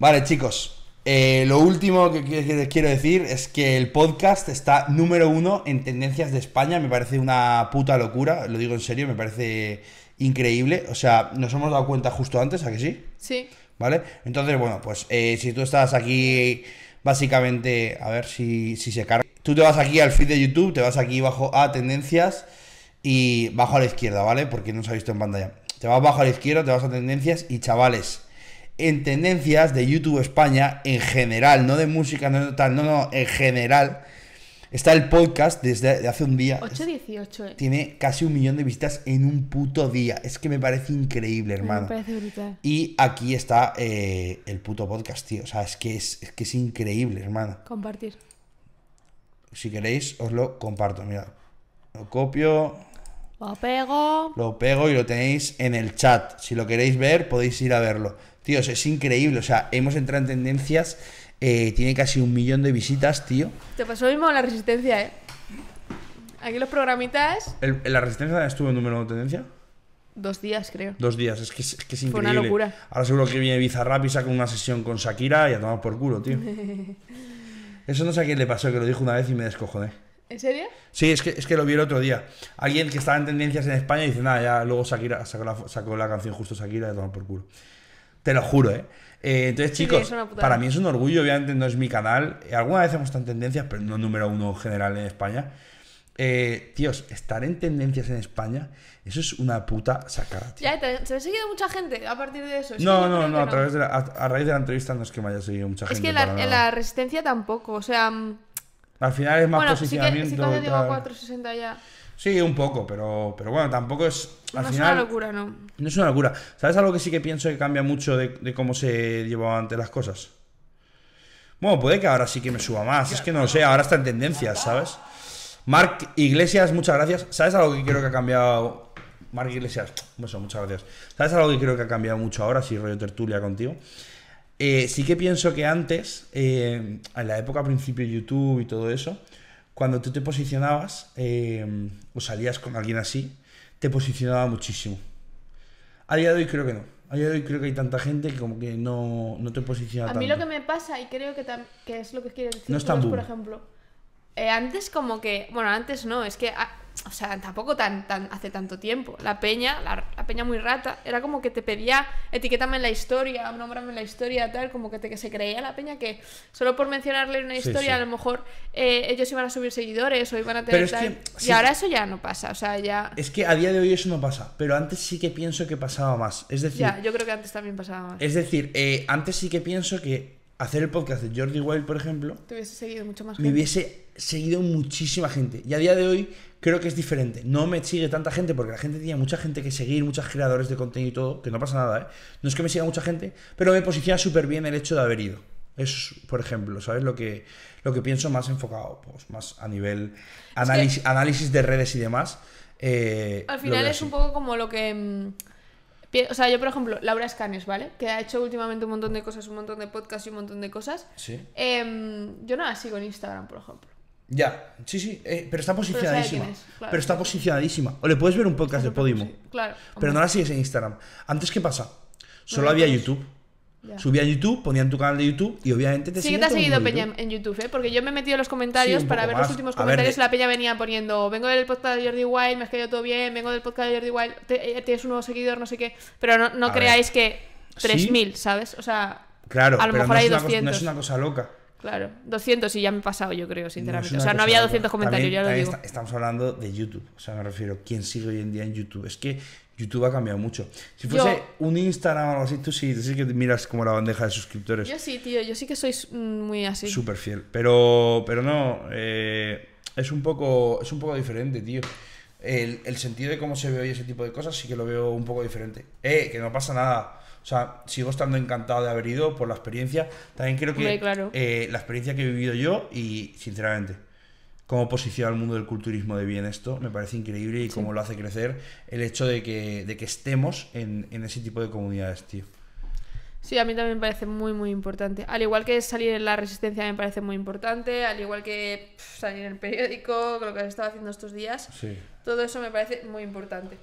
Vale, chicos. Eh, lo último que, les quiero decir es que el podcast está número uno en tendencias de España. Me parece una puta locura, lo digo en serio, me parece increíble. O sea, nos hemos dado cuenta justo antes, ¿a que sí? Sí. ¿Vale? Entonces, bueno, pues eh, si tú estás aquí, básicamente, a ver si, si se carga. Tú te vas aquí al feed de YouTube, te vas aquí bajo a tendencias y bajo a la izquierda, ¿vale? Porque no se ha visto en pantalla. Te vas bajo a la izquierda, te vas a tendencias y chavales en tendencias de YouTube España en general, no de música, no tal, no, no, en general. Está el podcast desde hace un día. 818, eh. Tiene casi un millón de visitas en un puto día. Es que me parece increíble, hermano. Me parece brutal. Y aquí está eh, el puto podcast, tío. O sea, es que es, es que es increíble, hermano. Compartir. Si queréis, os lo comparto, mira. Lo copio. Lo pego. Lo pego y lo tenéis en el chat. Si lo queréis ver, podéis ir a verlo. tío es increíble. O sea, hemos entrado en tendencias. Eh, tiene casi un millón de visitas, tío. Te pasó lo mismo en la resistencia, ¿eh? Aquí los programitas. ¿El, ¿La resistencia estuvo en número de tendencia? Dos días, creo. Dos días, es que es, que increíble. una locura. Ahora seguro que viene Bizarrap y saca una sesión con Shakira y a tomar por culo, tío. Eso no sé a quién le pasó, que lo dijo una vez y me descojoné. ¿En serio? Sí, es que, es que lo vi el otro día. Alguien que estaba en tendencias en España dice, nada, ya luego sacó la, canción justo Shakira de tomar por culo. Te lo juro, ¿eh? eh entonces, chicos, para mí es un orgullo, obviamente no es mi canal. Eh, alguna vez hemos estado en tendencias, pero no número uno general en España. Eh, tíos, estar en tendencias en España, eso es una puta sacada. Ya, se ha seguido mucha gente a partir de eso. no, no, no, a, de a, raíz de la entrevista no es que me haya seguido mucha gente. Es que la resistencia tampoco, o sea... Mm, al final es más posicionamiento. Sí, un poco, pero, pero bueno, tampoco es. no es una locura, ¿no? No es una locura. ¿Sabes algo que sí que pienso que cambia mucho de, cómo se llevaban ante las cosas? Bueno, puede que ahora sí que me suba más. Es que no lo sé, ahora está en tendencias, ¿sabes? Marc Iglesias, muchas gracias. ¿Sabes algo que creo que ha cambiado? Mark Iglesias, muchas gracias. ¿Sabes algo que creo que ha cambiado mucho ahora? Si rollo tertulia contigo. Eh, sí que pienso que antes, eh, en la época principio YouTube y todo eso, cuando tú te posicionabas eh, o salías con alguien así, te posicionaba muchísimo. A día de hoy creo que no. A día de hoy creo que hay tanta gente que como que no, no te posiciona. A mí lo que me pasa, y creo que, es lo que quieres decir, tú, por ejemplo, antes como que, bueno, antes no, es que ah, o sea, tampoco tan, tan hace tanto tiempo. La peña, la, peña muy rata, era como que te pedía etiquétame en la historia, nombrame en la historia, tal, como que, te, que se creía la peña que solo por mencionarle una historia a lo mejor eh, ellos iban a subir seguidores o iban a tener... Tal, y ahora eso ya no pasa, o sea, ya... Es que a día de hoy eso no pasa, pero antes sí que pienso que pasaba más. Es decir... Ya, yo creo que antes también pasaba más. Es decir, eh, antes sí que pienso que hacer el podcast de Jordi Wild, por ejemplo... Te hubiese seguido mucho más. Me hubiese seguido muchísima gente. Y a día de hoy creo que es diferente. No me sigue tanta gente porque la gente tiene mucha gente que seguir, muchos creadores de contenido y todo, que no pasa nada, ¿eh? No es que me siga mucha gente, pero me posiciona súper bien el hecho de haber ido. Es, por ejemplo, ¿sabes? Lo que, lo que pienso más enfocado, pues más a nivel análisis, análisis de redes y demás. Eh, al final es un poco como lo que... Mm, o sea, yo, por ejemplo, Laura Escanes, ¿vale? Que ha hecho últimamente un montón de cosas, un montón de podcasts y un montón de cosas. Sí. Em, yo nada, sigo en Instagram, por ejemplo. Ya, sí, sí, eh, pero está posicionadísima. Pero, está posicionadísima. O le puedes ver un podcast de Podimo. claro. Pero no la sigues en Instagram. Antes, ¿qué pasa? Solo había YouTube. Subía a YouTube, ponían tu canal de YouTube y obviamente te Sí que te ha seguido Peña en YouTube, ¿eh? porque yo me he metido en los comentarios para ver los últimos comentarios. y la Peña venía poniendo: Vengo del podcast de Jordi Wild, me has caído todo bien, vengo del podcast de Jordi Wild, eh, tienes un nuevo seguidor, no sé qué. Pero no, creáis que 3.000, ¿sabes? O sea, claro, a lo hay no es una cosa loca. Claro, 200 y ya me he pasado, yo creo, sinceramente. o sea, no había 200 comentarios, ya lo digo. estamos hablando de YouTube, o sea, me refiero, ¿quién sigue hoy en día en YouTube? Es que YouTube ha cambiado mucho. Si fuese un Instagram o algo así, tú sí, que miras como la bandeja de suscriptores. Yo sí, tío, yo sí que soy mm, muy así. Súper fiel, pero, pero no, eh, es, un poco, es un poco diferente, tío. El, el, sentido de cómo se ve hoy ese tipo de cosas sí que lo veo un poco diferente. Eh, que no pasa nada. O sea, sigo estando encantado de haber ido por la experiencia. También creo que eh, la experiencia que he vivido yo y, sinceramente, cómo posiciona el mundo del culturismo de bien esto, me parece increíble y cómo lo hace crecer el hecho de que, estemos en, ese tipo de comunidades, tío. Sí, a mí también me parece muy, muy importante. Al igual que salir en la resistencia me parece muy importante, al igual que salir en el periódico, lo que has estado haciendo estos días, todo eso me parece muy importante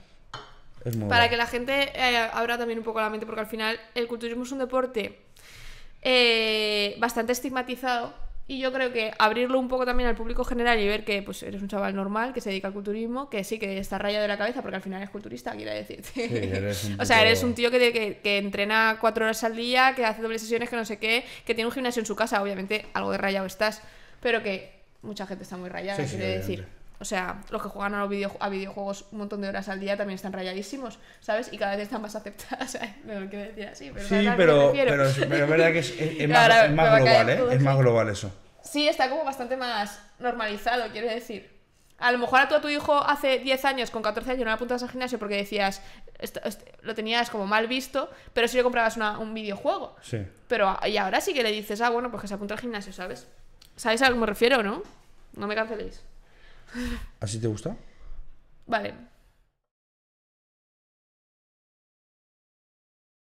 para que la gente eh, abra también un poco la mente, porque al final el culturismo es un deporte eh, bastante estigmatizado. Y yo creo que abrirlo un poco también al público general y ver que pues eres un chaval normal que se dedica al culturismo, que sí que está rayado de la cabeza, porque al final es culturista, quiero decir o sea, eres un tío que, que, entrena cuatro horas al día, que hace dobles sesiones, que no sé qué, que tiene un gimnasio en su casa, obviamente algo de rayado estás, pero que mucha gente está muy rayada, quiero decir. O sea, los que juegan a, los a videojuegos un montón de horas al día también están rayadísimos, ¿sabes? Y cada vez están más aceptadas. ¿sabes? No lo decir así, pero. Sí, pero, es verdad que es, más, global, ¿eh? Es más global eso. Sí, está como bastante más normalizado, quiero decir. A lo mejor a tu a tu hijo hace 10 años, con 14 años, no le apuntabas al gimnasio porque decías, lo tenías como mal visto, pero si sí le comprabas un videojuego. Sí. Pero y ahora sí que le dices, ah, bueno, pues que se apunta al gimnasio, ¿sabes? ¿Sabéis a lo que me refiero, no? No me canceléis. ¿Así te gusta? Vale.